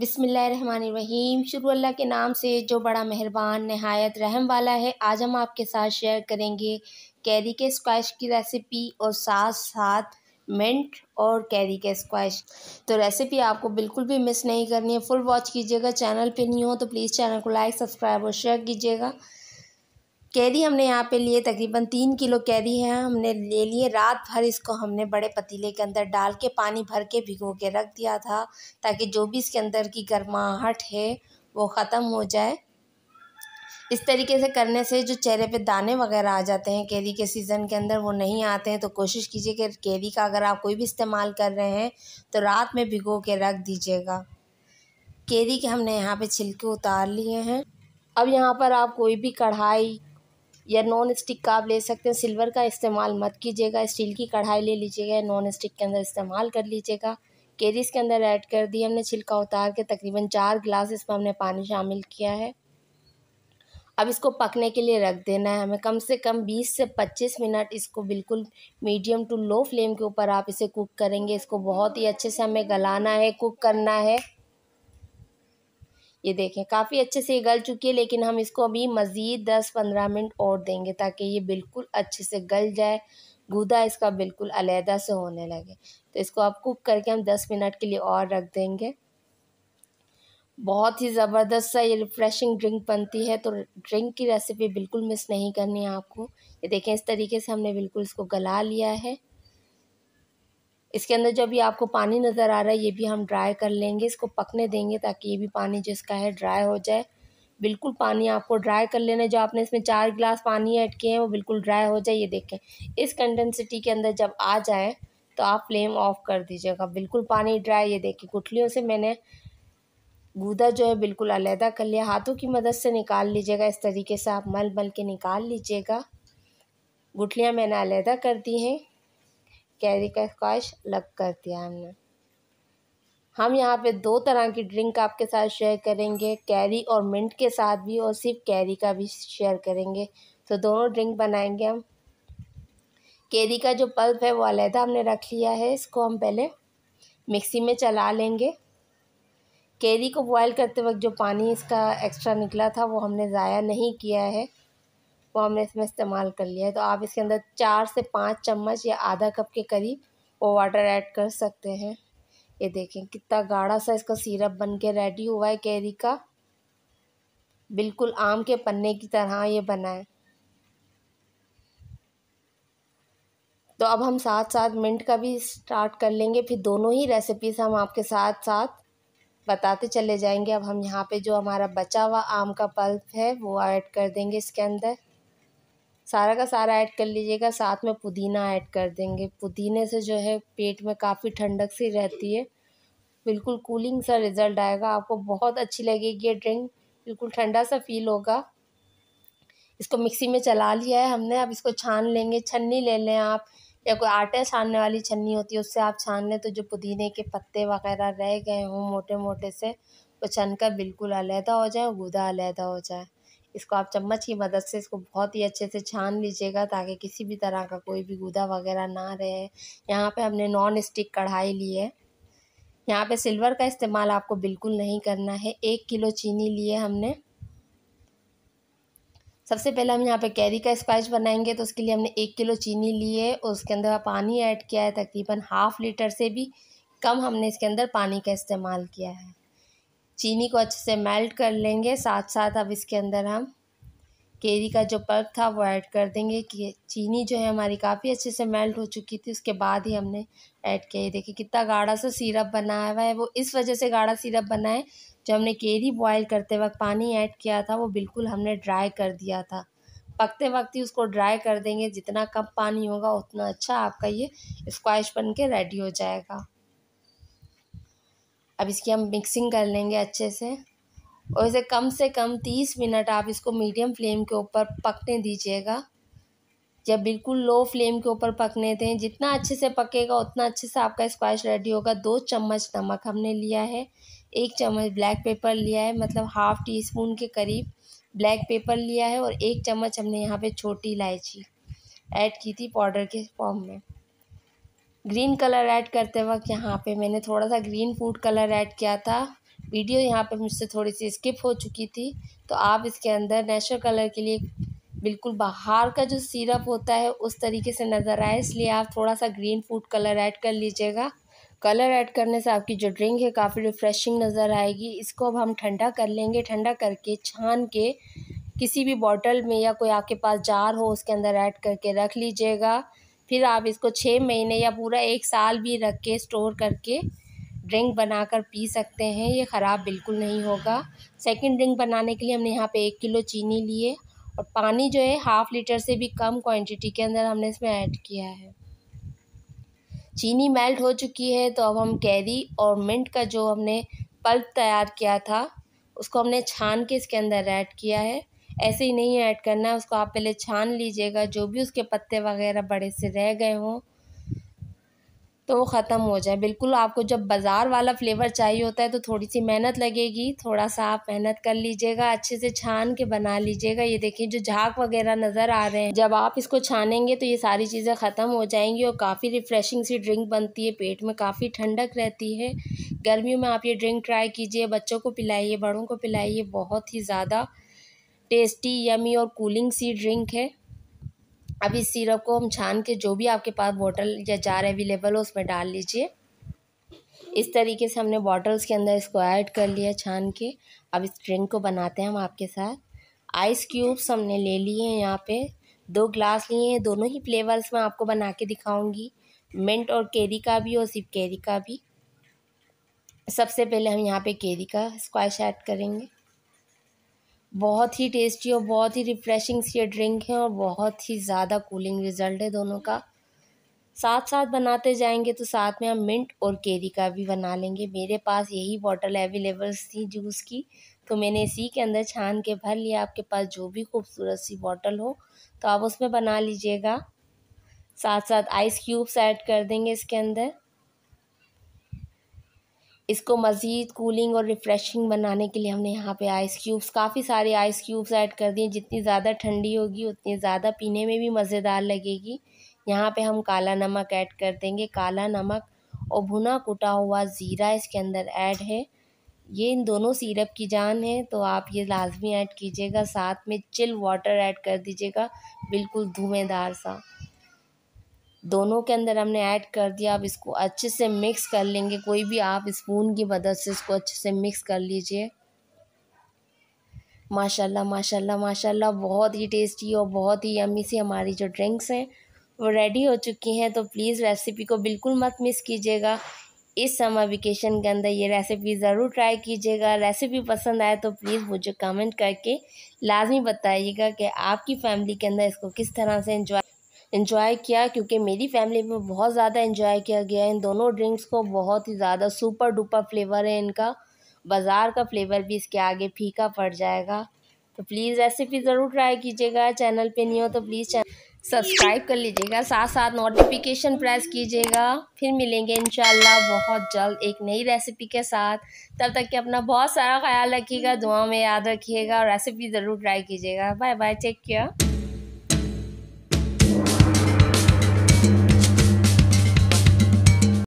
बिसमीम शुरू अल्लाह के नाम से जो बड़ा मेहरबान नहायत रहम वाला है आज हम आपके साथ शेयर करेंगे कैरी के स्क्वाश की रेसिपी और साथ साथ मिंट और कैरी के स्क्वाश तो रेसिपी आपको बिल्कुल भी मिस नहीं करनी है फुल वॉच कीजिएगा चैनल पे नहीं हो तो प्लीज़ चैनल को लाइक सब्सक्राइब और शेयर कीजिएगा कैदी हमने यहाँ पे लिए तकरीबन तीन किलो कैदी है हमने ले लिए रात भर इसको हमने बड़े पतीले के अंदर डाल के पानी भर के भिगो के रख दिया था ताकि जो भी इसके अंदर की गर्माहट है वो ख़त्म हो जाए इस तरीके से करने से जो चेहरे पे दाने वगैरह आ जाते हैं कैदी के सीज़न के अंदर वो नहीं आते हैं तो कोशिश कीजिए कि कैदी का अगर आप कोई भी इस्तेमाल कर रहे हैं तो रात में भिगो के रख दीजिएगा कैदी के हमने यहाँ पे छिलके उतार लिए हैं अब यहाँ पर आप कोई भी कढ़ाई या नॉन स्टिक का आप ले सकते हैं सिल्वर का इस्तेमाल मत कीजिएगा स्टील की कढ़ाई ले लीजिएगा नॉन स्टिक के अंदर इस्तेमाल कर लीजिएगा केरीज के अंदर ऐड कर दिए हमने छिलका उतार के तकरीबन चार गिलास इसमें हमने पानी शामिल किया है अब इसको पकने के लिए रख देना है हमें कम से कम 20 से 25 मिनट इसको बिल्कुल मीडियम टू लो फ्लेम के ऊपर आप इसे कुक करेंगे इसको बहुत ही अच्छे से हमें गलाना है कुक करना है ये देखें काफ़ी अच्छे से ये गल चुकी है लेकिन हम इसको अभी मज़ीद दस पंद्रह मिनट और देंगे ताकि ये बिल्कुल अच्छे से गल जाए गूदा इसका बिल्कुल अलहदा से होने लगे तो इसको आप कुक करके हम दस मिनट के लिए और रख देंगे बहुत ही ज़बरदस्त सा ये रिफ़्रेशिंग ड्रिंक बनती है तो ड्रिंक की रेसिपी बिल्कुल मिस नहीं करनी है आपको ये देखें इस तरीके से हमने बिल्कुल इसको गला लिया है इसके अंदर जो भी आपको पानी नज़र आ रहा है ये भी हम ड्राई कर लेंगे इसको पकने देंगे ताकि ये भी पानी जिसका है ड्राई हो जाए बिल्कुल पानी आपको ड्राई कर लेना है जो आपने इसमें चार गिलास पानी ऐड किए हैं वो बिल्कुल ड्राई हो जाए ये देखें इस कंडेंसिटी के अंदर जब आ जाए तो आप फ्लेम ऑफ कर दीजिएगा बिल्कुल पानी ड्राई ये देखें गुठलियों से मैंने गूदा जो है बिल्कुल अलहदा कर लिया हाथों की मदद से निकाल लीजिएगा इस तरीके से आप मल मल के निकाल लीजिएगा गुठलियाँ मैंने अलहदा कर दी हैं कैरी का स्क्वाश अलग कर दिया हमने हम यहाँ पे दो तरह की ड्रिंक आपके साथ शेयर करेंगे कैरी और मिंट के साथ भी और सिर्फ कैरी का भी शेयर करेंगे तो दोनों ड्रिंक बनाएंगे हम कैरी का जो पल्प है वो अलहदा हमने रख लिया है इसको हम पहले मिक्सी में चला लेंगे कैरी को बॉयल करते वक्त जो पानी इसका एक्स्ट्रा निकला था वो हमने ज़ाया नहीं किया है वो हमने इसमें इस्तेमाल कर लिया है तो आप इसके अंदर चार से पाँच चम्मच या आधा कप के करीब वो वाटर ऐड कर सकते हैं ये देखें कितना गाढ़ा सा इसका सिरप बन के रेडी हुआ है कैरी का बिल्कुल आम के पन्ने की तरह ये बना है तो अब हम साथ साथ मिंट का भी स्टार्ट कर लेंगे फिर दोनों ही रेसिपीज़ हम आपके साथ साथ बताते चले जाएंगे अब हम यहाँ पे जो हमारा बचा हुआ आम का पल्प है वो ऐड कर देंगे इसके अंदर सारा का सारा ऐड कर लीजिएगा साथ में पुदीना ऐड कर देंगे पुदीने से जो है पेट में काफ़ी ठंडक सी रहती है बिल्कुल कूलिंग सा रिज़ल्ट आएगा आपको बहुत अच्छी लगेगी ये ड्रिंक बिल्कुल ठंडा सा फील होगा इसको मिक्सी में चला लिया है हमने अब इसको छान लेंगे छन्नी ले लें आप या कोई आटा छानने वाली छन्नी होती है उससे आप छान लें तो जो पुदीने के पत्ते वगैरह रह गए हों मोटे मोटे से वो छन का बिल्कुल अलहदा हो जाए गुदा अलहदा हो जाए इसको आप चम्मच की मदद से इसको बहुत ही अच्छे से छान लीजिएगा ताकि किसी भी तरह का कोई भी गुदा वगैरह ना रहे यहाँ पे हमने नॉन स्टिक कढ़ाई ली है यहाँ पे सिल्वर का इस्तेमाल आपको बिल्कुल नहीं करना है एक किलो चीनी लिए हमने सबसे पहले हम यहाँ पे कैरी का स्पाइस बनाएंगे तो उसके लिए हमने एक किलो चीनी ली है और उसके अंदर पानी ऐड किया है तकरीबन हाफ़ लीटर से भी कम हमने इसके अंदर पानी का इस्तेमाल किया है चीनी को अच्छे से मेल्ट कर लेंगे साथ साथ अब इसके अंदर हम केरी का जो पल्प था वो ऐड कर देंगे कि चीनी जो है हमारी काफ़ी अच्छे से मेल्ट हो चुकी थी उसके बाद ही हमने ऐड किया ये देखिए कितना गाढ़ा सा सिरप बनाया हुआ है वो इस वजह से गाढ़ा सिरप बना है जो हमने केरी बॉयल करते वक्त पानी ऐड किया था वो बिल्कुल हमने ड्राई कर दिया था पकते वक्त ही उसको ड्राई कर देंगे जितना कम पानी होगा उतना अच्छा आपका ये स्क्वाश बन के रेडी हो जाएगा अब इसकी हम मिक्सिंग कर लेंगे अच्छे से और इसे कम से कम तीस मिनट आप इसको मीडियम फ्लेम के ऊपर पकने दीजिएगा जब बिल्कुल लो फ्लेम के ऊपर पकने दें जितना अच्छे से पकेगा उतना अच्छे से आपका स्क्वाश रेडी होगा दो चम्मच नमक हमने लिया है एक चम्मच ब्लैक पेपर लिया है मतलब हाफ़ टी स्पून के करीब ब्लैक पेपर लिया है और एक चम्मच हमने यहाँ पे छोटी इलायची ऐड की थी पाउडर के फॉर्म में ग्रीन कलर ऐड करते वक्त यहाँ पे मैंने थोड़ा सा ग्रीन फूड कलर ऐड किया था वीडियो यहाँ पे मुझसे थोड़ी सी स्किप हो चुकी थी तो आप इसके अंदर नेचुरल कलर के लिए बिल्कुल बाहर का जो सिरप होता है उस तरीके से नज़र आए इसलिए आप थोड़ा सा ग्रीन फूड कलर ऐड कर लीजिएगा कलर ऐड करने से आपकी जो ड्रिंक है काफ़ी रिफ़्रेशिंग नज़र आएगी इसको अब हम ठंडा कर लेंगे ठंडा करके छान के किसी भी बॉटल में या कोई आपके पास जार हो उसके अंदर ऐड करके रख लीजिएगा फिर आप इसको छः महीने या पूरा एक साल भी रख के स्टोर करके ड्रिंक बनाकर पी सकते हैं ये ख़राब बिल्कुल नहीं होगा सेकंड ड्रिंक बनाने के लिए हमने यहाँ पे एक किलो चीनी लिए और पानी जो है हाफ़ लीटर से भी कम क्वांटिटी के अंदर हमने इसमें ऐड किया है चीनी मेल्ट हो चुकी है तो अब हम कैरी और मिंट का जो हमने पल्प तैयार किया था उसको हमने छान के इसके अंदर ऐड किया है ऐसे ही नहीं ऐड करना है उसको आप पहले छान लीजिएगा जो भी उसके पत्ते वगैरह बड़े से रह गए हों तो वो ख़त्म हो जाए बिल्कुल आपको जब बाज़ार वाला फ्लेवर चाहिए होता है तो थोड़ी सी मेहनत लगेगी थोड़ा सा आप मेहनत कर लीजिएगा अच्छे से छान के बना लीजिएगा ये देखिए जो झाग वगैरह नज़र आ रहे हैं जब आप इसको छानेंगे तो ये सारी चीज़ें ख़त्म हो जाएंगी और काफ़ी रिफ़्रेशिंग सी ड्रिंक बनती है पेट में काफ़ी ठंडक रहती है गर्मियों में आप ये ड्रिंक ट्राई कीजिए बच्चों को पिलाइए बड़ों को पिलाइए बहुत ही ज़्यादा टेस्टी यमी और कूलिंग सी ड्रिंक है अब इस सिरप को हम छान के जो भी आपके पास बोतल या जार अवेलेबल हो उसमें डाल लीजिए इस तरीके से हमने बॉटल्स के अंदर इसको ऐड कर लिया छान के अब इस ड्रिंक को बनाते हैं हम आपके साथ आइस क्यूब्स हमने ले लिए हैं यहाँ पे दो ग्लास लिए हैं दोनों ही फ्लेवर्स में आपको बना के दिखाऊंगी मिंट और केरी का भी और सिर्फ केरी का भी सबसे पहले हम यहाँ पे केरी का स्क्वाश ऐड करेंगे बहुत ही टेस्टी और बहुत ही रिफ़्रेशिंग सी ये ड्रिंक है और बहुत ही ज़्यादा कूलिंग रिज़ल्ट है दोनों का साथ साथ बनाते जाएंगे तो साथ में हम मिंट और केरी का भी बना लेंगे मेरे पास यही बॉटल अवेलेबल थी जूस की तो मैंने इसी के अंदर छान के भर लिया आपके पास जो भी खूबसूरत सी बॉटल हो तो आप उसमें बना लीजिएगा साथ साथ आइस क्यूब्स ऐड कर देंगे इसके अंदर इसको मज़ीद कूलिंग और रिफ़्रेशिंग बनाने के लिए हमने यहाँ पे आइस क्यूब्स काफ़ी सारे आइस क्यूब्स ऐड कर दिए जितनी ज़्यादा ठंडी होगी उतनी ज़्यादा पीने में भी मज़ेदार लगेगी यहाँ पे हम काला नमक ऐड कर देंगे काला नमक और भुना कुटा हुआ ज़ीरा इसके अंदर ऐड है ये इन दोनों सिरप की जान है तो आप ये लाजमी ऐड कीजिएगा साथ में चिल वाटर ऐड कर दीजिएगा बिल्कुल धुएँदार सा दोनों के अंदर हमने ऐड कर दिया अब इसको अच्छे से मिक्स कर लेंगे कोई भी आप स्पून की मदद से इसको अच्छे से मिक्स कर लीजिए माशाल्लाह माशाल्लाह माशाल्लाह बहुत ही टेस्टी और बहुत ही यमी सी हमारी जो ड्रिंक्स हैं वो रेडी हो चुकी हैं तो प्लीज़ रेसिपी को बिल्कुल मत मिस कीजिएगा इस समर वेकेशन के अंदर ये रेसिपी ज़रूर ट्राई कीजिएगा रेसिपी पसंद आए तो प्लीज़ मुझे कमेंट करके लाजमी बताइएगा कि आपकी फ़ैमिली के अंदर इसको किस तरह से इंजॉय इन्जॉय किया क्योंकि मेरी फैमिली में बहुत ज़्यादा इन्जॉय किया गया इन दोनों ड्रिंक्स को बहुत ही ज़्यादा सुपर डुपर फ्लेवर है इनका बाज़ार का फ्लेवर भी इसके आगे फीका पड़ जाएगा तो प्लीज़ रेसिपी ज़रूर ट्राई कीजिएगा चैनल पे नहीं हो तो प्लीज़ चैनल सब्सक्राइब कर लीजिएगा साथ साथ नोटिफिकेशन प्रेस कीजिएगा फिर मिलेंगे इन बहुत जल्द एक नई रेसिपी के साथ तब तक के अपना बहुत सारा ख्याल रखिएगा दुआ में याद रखिएगा और रेसिपी ज़रूर ट्राई कीजिएगा बाय बाय टेक केयर